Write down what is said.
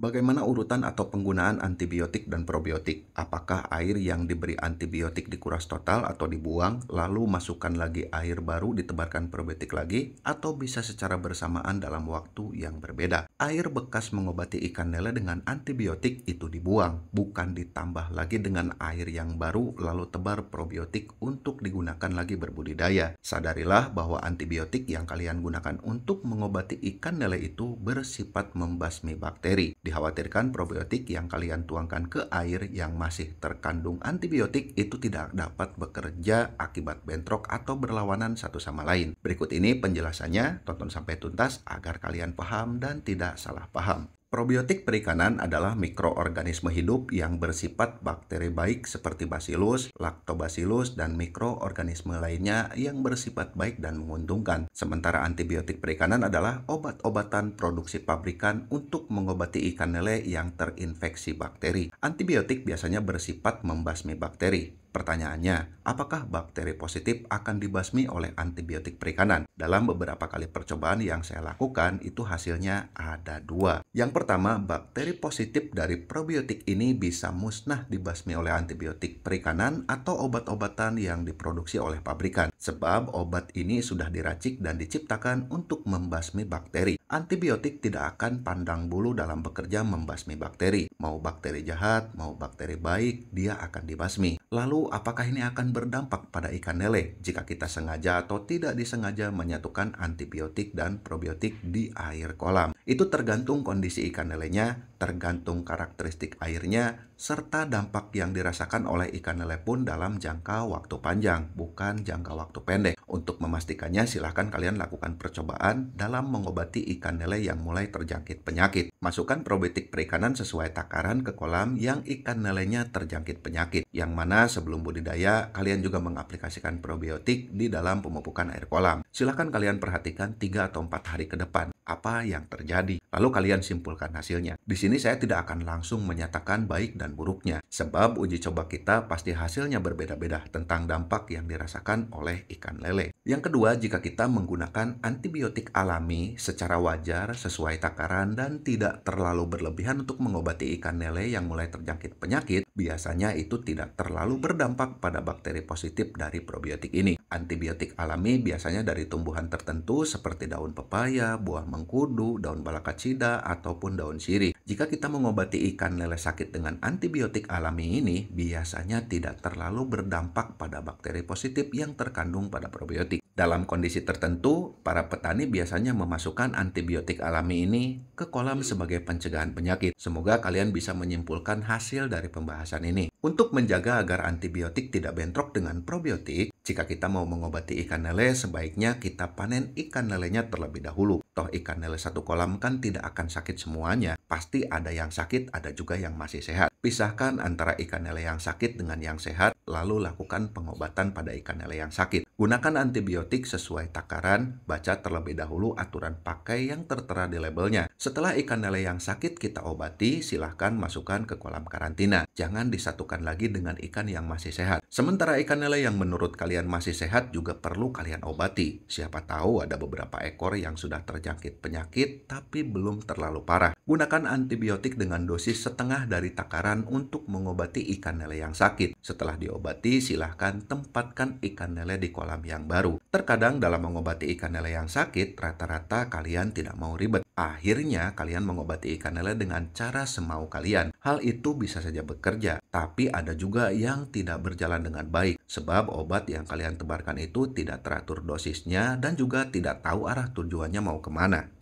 Bagaimana urutan atau penggunaan antibiotik dan probiotik? Apakah air yang diberi antibiotik dikuras total atau dibuang, lalu masukkan lagi air baru ditebarkan probiotik lagi, atau bisa secara bersamaan dalam waktu yang berbeda? Air bekas mengobati ikan lele dengan antibiotik itu dibuang, bukan ditambah lagi dengan air yang baru lalu tebar probiotik untuk digunakan lagi berbudidaya. Sadarilah bahwa antibiotik yang kalian gunakan untuk mengobati ikan lele itu bersifat membasmi bakteri Dikhawatirkan probiotik yang kalian tuangkan ke air yang masih terkandung antibiotik itu tidak dapat bekerja akibat bentrok atau berlawanan satu sama lain. Berikut ini penjelasannya, tonton sampai tuntas agar kalian paham dan tidak salah paham. Probiotik perikanan adalah mikroorganisme hidup yang bersifat bakteri baik seperti bacillus, lactobacillus, dan mikroorganisme lainnya yang bersifat baik dan menguntungkan. Sementara antibiotik perikanan adalah obat-obatan produksi pabrikan untuk mengobati ikan lele yang terinfeksi bakteri. Antibiotik biasanya bersifat membasmi bakteri. Pertanyaannya, apakah bakteri positif akan dibasmi oleh antibiotik perikanan? Dalam beberapa kali percobaan yang saya lakukan, itu hasilnya ada dua. Yang pertama, bakteri positif dari probiotik ini bisa musnah dibasmi oleh antibiotik perikanan atau obat-obatan yang diproduksi oleh pabrikan. Sebab obat ini sudah diracik dan diciptakan untuk membasmi bakteri. Antibiotik tidak akan pandang bulu dalam bekerja membasmi bakteri. Mau bakteri jahat, mau bakteri baik, dia akan dibasmi. Lalu apakah ini akan berdampak pada ikan lele jika kita sengaja atau tidak disengaja menyatukan antibiotik dan probiotik di air kolam? Itu tergantung kondisi ikan lelenya, tergantung karakteristik airnya, serta dampak yang dirasakan oleh ikan lele pun dalam jangka waktu panjang, bukan jangka waktu pendek. Untuk memastikannya, silahkan kalian lakukan percobaan dalam mengobati ikan lele yang mulai terjangkit penyakit. Masukkan probiotik perikanan sesuai takaran ke kolam yang ikan lelenya terjangkit penyakit, yang mana sebelum budidaya, kalian juga mengaplikasikan probiotik di dalam pemupukan air kolam. Silahkan kalian perhatikan 3 atau 4 hari ke depan apa yang terjadi. Lalu kalian simpulkan hasilnya. Di sini saya tidak akan langsung menyatakan baik dan dan buruknya. Sebab uji coba kita pasti hasilnya berbeda-beda tentang dampak yang dirasakan oleh ikan lele. Yang kedua, jika kita menggunakan antibiotik alami secara wajar, sesuai takaran, dan tidak terlalu berlebihan untuk mengobati ikan lele yang mulai terjangkit penyakit, biasanya itu tidak terlalu berdampak pada bakteri positif dari probiotik ini. Antibiotik alami biasanya dari tumbuhan tertentu seperti daun pepaya, buah mengkudu, daun balakacida, ataupun daun sirih. Jika kita mengobati ikan lele sakit dengan antibiotik alami ini, biasanya tidak terlalu berdampak pada bakteri positif yang terkandung pada probiotik. Dalam kondisi tertentu, para petani biasanya memasukkan antibiotik alami ini ke kolam sebagai pencegahan penyakit. Semoga kalian bisa menyimpulkan hasil dari pembahasan pembahasan ini. Untuk menjaga agar antibiotik tidak bentrok dengan probiotik, jika kita mau mengobati ikan lele, sebaiknya kita panen ikan lelenya terlebih dahulu. Toh ikan lele satu kolam kan tidak akan sakit semuanya, pasti ada yang sakit, ada juga yang masih sehat. Pisahkan antara ikan lele yang sakit dengan yang sehat, lalu lakukan pengobatan pada ikan lele yang sakit. Gunakan antibiotik sesuai takaran, baca terlebih dahulu aturan pakai yang tertera di labelnya. Setelah ikan lele yang sakit kita obati, silahkan masukkan ke kolam karantina. Jangan disatukan lagi dengan ikan yang masih sehat. Sementara ikan lele yang menurut kalian masih sehat juga perlu kalian obati. Siapa tahu ada beberapa ekor yang sudah terjangkit penyakit tapi belum terlalu parah. Gunakan antibiotik dengan dosis setengah dari takaran untuk mengobati ikan lele yang sakit. Setelah diobati, silahkan tempatkan ikan lele di kolam yang baru. Terkadang dalam mengobati ikan lele yang sakit, rata-rata kalian tidak mau ribet. Akhirnya, kalian mengobati ikan lele dengan cara semau kalian. Hal itu bisa saja bekerja, tapi ada juga yang tidak berjalan dengan baik. Sebab obat yang kalian tebarkan itu tidak teratur dosisnya dan juga tidak tahu arah tujuannya mau kemana.